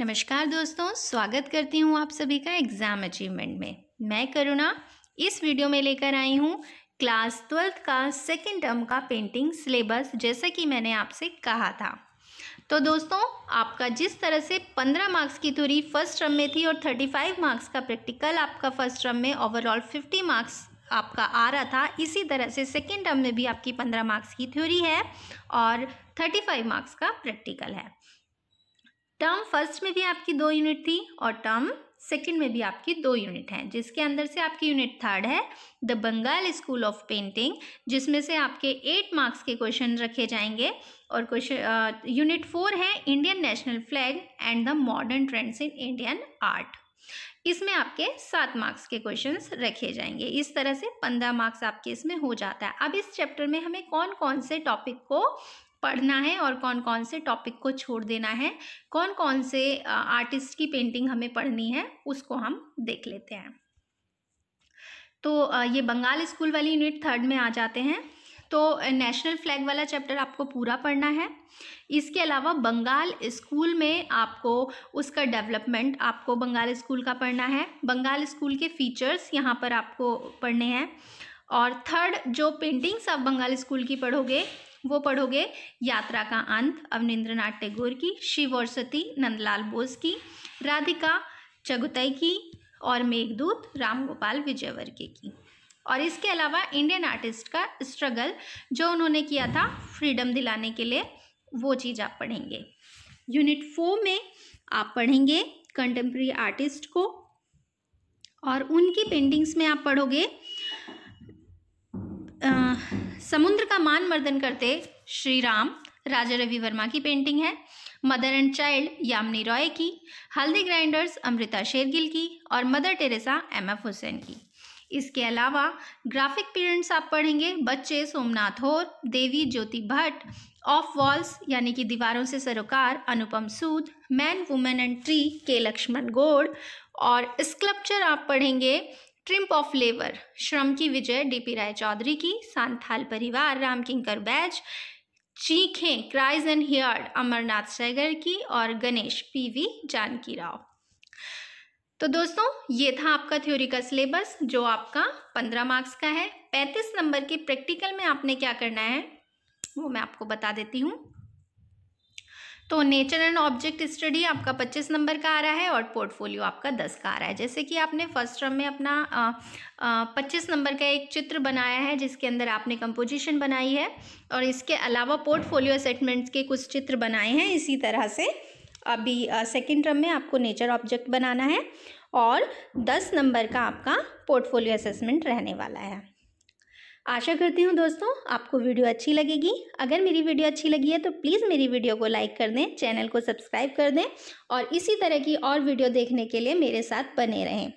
नमस्कार दोस्तों स्वागत करती हूँ आप सभी का एग्ज़ाम अचीवमेंट में मैं करुणा इस वीडियो में लेकर आई हूँ क्लास ट्वेल्थ का सेकेंड टर्म का पेंटिंग सिलेबस जैसा कि मैंने आपसे कहा था तो दोस्तों आपका जिस तरह से पंद्रह मार्क्स की थ्योरी फर्स्ट टर्म में थी और थर्टी फाइव मार्क्स का प्रैक्टिकल आपका फर्स्ट टर्म में ओवरऑल फिफ्टी मार्क्स आपका आ रहा था इसी तरह से सेकेंड टर्म में भी आपकी पंद्रह मार्क्स की थ्योरी है और थर्टी फाइव मार्क्स का प्रैक्टिकल है टर्म फर्स्ट में भी आपकी दो यूनिट थी और टर्म सेकंड में भी आपकी दो यूनिट हैं जिसके अंदर से आपकी यूनिट थर्ड है the Bengal school of painting जिसमें से आपके एट मार्क्स के क्वेश्चन रखे जाएंगे और क्वेश्चन यूनिट फोर है Indian national flag and the modern trends in Indian art इसमें आपके सात मार्क्स के क्वेश्चंस रखे जाएंगे इस तरह से पंद्रह मार्क्स आपके इसमें हो जाता है अब इस चैप्टर में हमें कौन कौन से टॉपिक को पढ़ना है और कौन कौन से टॉपिक को छोड़ देना है कौन कौन से आर्टिस्ट की पेंटिंग हमें पढ़नी है उसको हम देख लेते हैं तो ये बंगाल स्कूल वाली यूनिट थर्ड में आ जाते हैं तो नेशनल फ्लैग वाला चैप्टर आपको पूरा पढ़ना है इसके अलावा बंगाल स्कूल में आपको उसका डेवलपमेंट आपको बंगाल स्कूल का पढ़ना है बंगाल स्कूल के फीचर्स यहाँ पर आपको पढ़ने हैं और थर्ड जो पेंटिंग्स आप बंगाल स्कूल की पढ़ोगे वो पढ़ोगे यात्रा का अंत अवनिंद्र नाथ टैगोर की शिव और सती नंदलाल बोस की राधिका चगुतई की और मेघदूत राम गोपाल विजयवर्गीय की और इसके अलावा इंडियन आर्टिस्ट का स्ट्रगल जो उन्होंने किया था फ्रीडम दिलाने के लिए वो चीज़ आप पढ़ेंगे यूनिट फोर में आप पढ़ेंगे कंटेम्प्रेरी आर्टिस्ट को और उनकी पेंटिंग्स में आप पढ़ोगे समुद्र का मान मर्दन करते श्री राम राजा रवि वर्मा की पेंटिंग है mother and child Yamini Roy की हल्दी ग्राइंडर्स अमृता शेरगिल की और mother Teresa M F Husain की इसके अलावा ग्राफिक पीरियड्स आप पढ़ेंगे बच्चे सोमनाथ होर देवी ज्योति भट्ट ऑफ वॉल्स यानी कि दीवारों से सरोकार Anupam Sud man women and tree K Laxman गोड और स्कल्पचर आप पढ़ेंगे ट्रिम्प ऑफ लेबर श्रम की विजय डीपी राय चौधरी की सांथाल परिवार राम किंकर बैज चीखें cries and heard Amarnath Sehgal की और गणेश पीवी जानकी राव तो दोस्तों ये था आपका थ्योरी का सिलेबस जो आपका पंद्रह मार्क्स का है पैंतीस नंबर के प्रैक्टिकल में आपने क्या करना है वो मैं आपको बता देती हूँ तो नेचर एंड ऑब्जेक्ट स्टडी आपका पच्चीस नंबर का आ रहा है और पोर्टफोलियो आपका दस का आ रहा है जैसे कि आपने फर्स्ट टर्म में अपना पच्चीस नंबर का एक चित्र बनाया है जिसके अंदर आपने कंपोजिशन बनाई है और इसके अलावा पोर्टफोलियो असेटमेंट्स के कुछ चित्र बनाए हैं इसी तरह से अभी सेकेंड टर्म में आपको नेचर ऑब्जेक्ट बनाना है और दस नंबर का आपका पोर्टफोलियो असेसमेंट रहने वाला है आशा करती हूँ दोस्तों आपको वीडियो अच्छी लगेगी अगर मेरी वीडियो अच्छी लगी है तो प्लीज़ मेरी वीडियो को लाइक कर दें चैनल को सब्सक्राइब कर दें और इसी तरह की और वीडियो देखने के लिए मेरे साथ बने रहें